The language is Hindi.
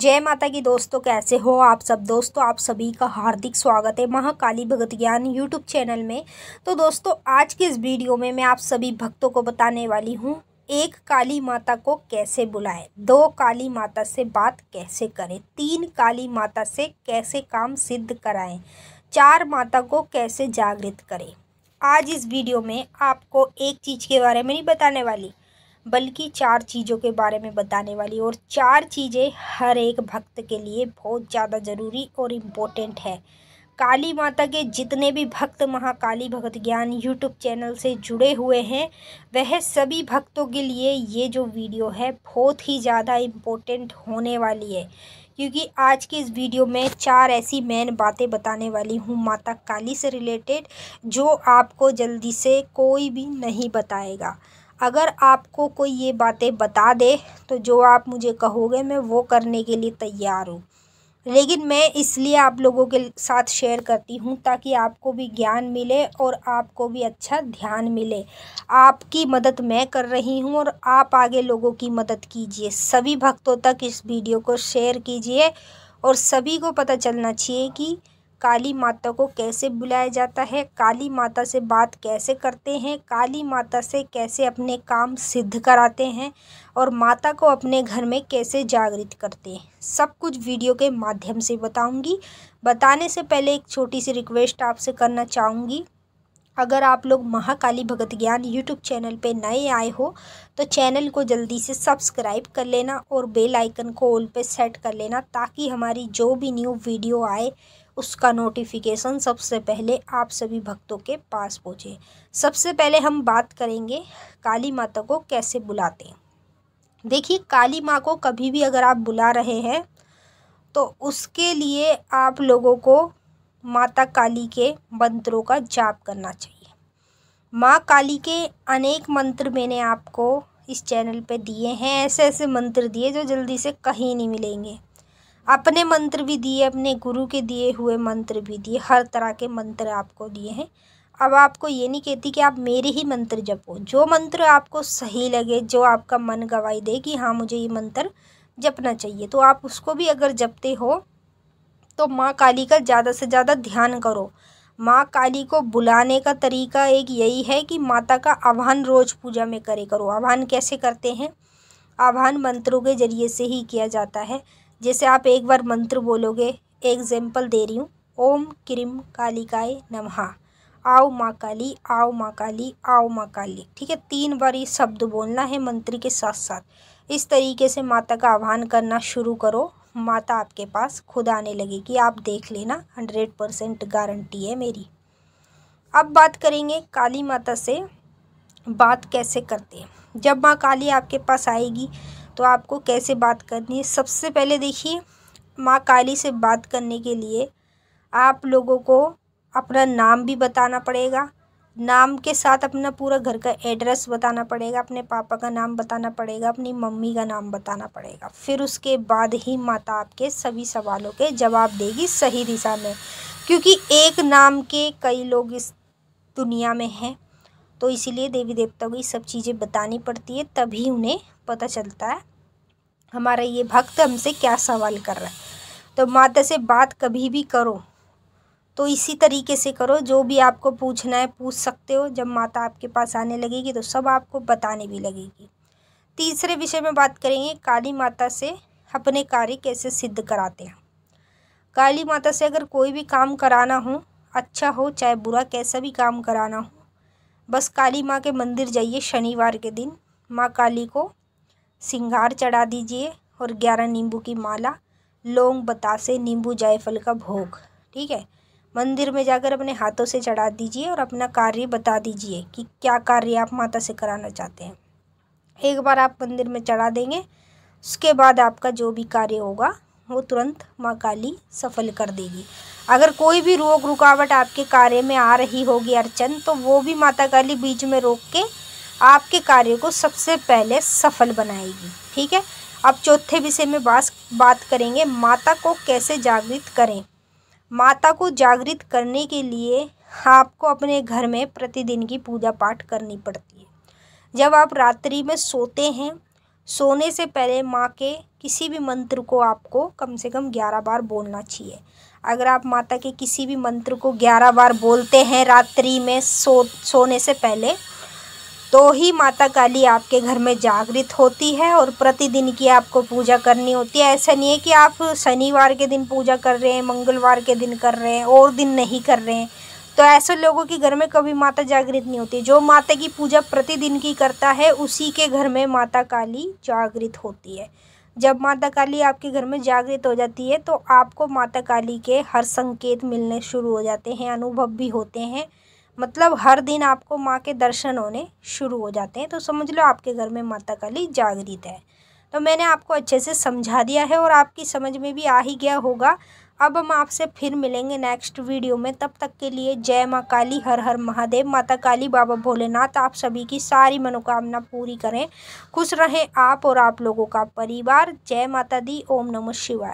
जय माता की दोस्तों कैसे हो आप सब दोस्तों आप सभी का हार्दिक स्वागत है महाकाली भगत ज्ञान यूट्यूब चैनल में तो दोस्तों आज के इस वीडियो में मैं आप सभी भक्तों को बताने वाली हूँ एक काली माता को कैसे बुलाएं दो काली माता से बात कैसे करें तीन काली माता से कैसे काम सिद्ध कराएं चार माता को कैसे जागृत करें आज इस वीडियो में आपको एक चीज़ के बारे में नहीं बताने वाली बल्कि चार चीज़ों के बारे में बताने वाली और चार चीज़ें हर एक भक्त के लिए बहुत ज़्यादा ज़रूरी और इम्पोर्टेंट है काली माता के जितने भी भक्त महाकाली भगत ज्ञान यूट्यूब चैनल से जुड़े हुए हैं वह सभी भक्तों के लिए ये जो वीडियो है बहुत ही ज़्यादा इम्पोर्टेंट होने वाली है क्योंकि आज की इस वीडियो में चार ऐसी मेन बातें बताने वाली हूँ माता काली से रिलेटेड जो आपको जल्दी से कोई भी नहीं बताएगा अगर आपको कोई ये बातें बता दे तो जो आप मुझे कहोगे मैं वो करने के लिए तैयार हूँ लेकिन मैं इसलिए आप लोगों के साथ शेयर करती हूँ ताकि आपको भी ज्ञान मिले और आपको भी अच्छा ध्यान मिले आपकी मदद मैं कर रही हूँ और आप आगे लोगों की मदद कीजिए सभी भक्तों तक इस वीडियो को शेयर कीजिए और सभी को पता चलना चाहिए कि काली माता को कैसे बुलाया जाता है काली माता से बात कैसे करते हैं काली माता से कैसे अपने काम सिद्ध कराते हैं और माता को अपने घर में कैसे जागृत करते हैं सब कुछ वीडियो के माध्यम से बताऊंगी बताने से पहले एक छोटी सी रिक्वेस्ट आपसे करना चाहूँगी अगर आप लोग महाकाली भगत ज्ञान यूट्यूब चैनल पे नए आए हो तो चैनल को जल्दी से सब्सक्राइब कर लेना और बेल आइकन को ऑल पे सेट कर लेना ताकि हमारी जो भी न्यू वीडियो आए उसका नोटिफिकेशन सबसे पहले आप सभी भक्तों के पास पहुँचे सबसे पहले हम बात करेंगे काली माता को कैसे बुलाते हैं देखिए काली माँ को कभी भी अगर आप बुला रहे हैं तो उसके लिए आप लोगों को माता काली के मंत्रों का जाप करना चाहिए माँ काली के अनेक मंत्र मैंने आपको इस चैनल पे दिए हैं ऐसे ऐसे मंत्र दिए जो जल्दी से कहीं नहीं मिलेंगे अपने मंत्र भी दिए अपने गुरु के दिए हुए मंत्र भी दिए हर तरह के मंत्र आपको दिए हैं अब आपको ये नहीं कहती कि आप मेरे ही मंत्र जपो जो मंत्र आपको सही लगे जो आपका मन गवाही दे कि हाँ मुझे ये मंत्र जपना चाहिए तो आप उसको भी अगर जपते हो तो माँ काली का ज़्यादा से ज़्यादा ध्यान करो माँ काली को बुलाने का तरीका एक यही है कि माता का आह्वान रोज़ पूजा में करे करो आह्वान कैसे करते हैं आह्वान मंत्रों के जरिए से ही किया जाता है जैसे आप एक बार मंत्र बोलोगे एग्जाम्पल दे रही हूँ ओम क्रीम कालिकाय नमहा आओ माँ काली आओ माँ काली आओ माँ काली ठीक है तीन बार ये शब्द बोलना है मंत्री के साथ साथ इस तरीके से माता का आह्वान करना शुरू करो माता आपके पास खुद आने लगेगी आप देख लेना हंड्रेड परसेंट गारंटी है मेरी अब बात करेंगे काली माता से बात कैसे करते हैं जब माँ काली आपके पास आएगी तो आपको कैसे बात करनी है सबसे पहले देखिए माँ काली से बात करने के लिए आप लोगों को अपना नाम भी बताना पड़ेगा नाम के साथ अपना पूरा घर का एड्रेस बताना पड़ेगा अपने पापा का नाम बताना पड़ेगा अपनी मम्मी का नाम बताना पड़ेगा फिर उसके बाद ही माता आपके सभी सवालों के जवाब देगी सही दिशा में क्योंकि एक नाम के कई लोग इस दुनिया में हैं तो इसीलिए देवी देवता को ये सब चीज़ें बतानी पड़ती है तभी उन्हें पता चलता है हमारा ये भक्त हमसे क्या सवाल कर रहा है तो माता से बात कभी भी करो तो इसी तरीके से करो जो भी आपको पूछना है पूछ सकते हो जब माता आपके पास आने लगेगी तो सब आपको बताने भी लगेगी तीसरे विषय में बात करेंगे काली माता से अपने कार्य कैसे सिद्ध कराते हैं काली माता से अगर कोई भी काम कराना हो अच्छा हो चाहे बुरा कैसा भी काम कराना हो बस काली माँ के मंदिर जाइए शनिवार के दिन माँ काली को सिंगार चढ़ा दीजिए और ग्यारह नींबू की माला लौंग बतासे नींबू जायफल का भोग ठीक है मंदिर में जाकर अपने हाथों से चढ़ा दीजिए और अपना कार्य बता दीजिए कि क्या कार्य आप माता से कराना चाहते हैं एक बार आप मंदिर में चढ़ा देंगे उसके बाद आपका जो भी कार्य होगा वो तुरंत माँ काली सफल कर देगी अगर कोई भी रोग रुकावट आपके कार्य में आ रही होगी अर्चन तो वो भी माता काली बीच में रोक के आपके कार्य को सबसे पहले सफल बनाएगी ठीक है अब चौथे विषय में बात बात करेंगे माता को कैसे जागृत करें माता को जागृत करने के लिए आपको अपने घर में प्रतिदिन की पूजा पाठ करनी पड़ती है जब आप रात्रि में सोते हैं सोने से पहले माँ के किसी भी मंत्र को आपको कम से कम ग्यारह बार बोलना चाहिए अगर आप माता के किसी भी मंत्र को ग्यारह बार बोलते हैं रात्रि में सो सोने से पहले तो ही माता काली आपके घर में जागृत होती है और प्रतिदिन की आपको पूजा करनी होती है ऐसा नहीं है कि आप शनिवार के दिन पूजा कर रहे हैं मंगलवार के दिन कर रहे हैं और दिन नहीं कर रहे हैं तो ऐसे लोगों के घर में कभी माता जागृत नहीं होती जो माता की पूजा प्रतिदिन की करता है उसी के घर में माता काली जागृत होती है जब माता काली आपके घर में जागृत हो जाती है तो आपको माता काली के हर संकेत मिलने शुरू हो जाते हैं अनुभव भी होते हैं मतलब हर दिन आपको माँ के दर्शन होने शुरू हो जाते हैं तो समझ लो आपके घर में माता काली जागृत है तो मैंने आपको अच्छे से समझा दिया है और आपकी समझ में भी आ ही गया होगा अब हम आपसे फिर मिलेंगे नेक्स्ट वीडियो में तब तक के लिए जय माँ काली हर हर महादेव माता काली बाबा भोलेनाथ आप सभी की सारी मनोकामना पूरी करें खुश रहें आप और आप लोगों का परिवार जय माता दी ओम नमः शिवाय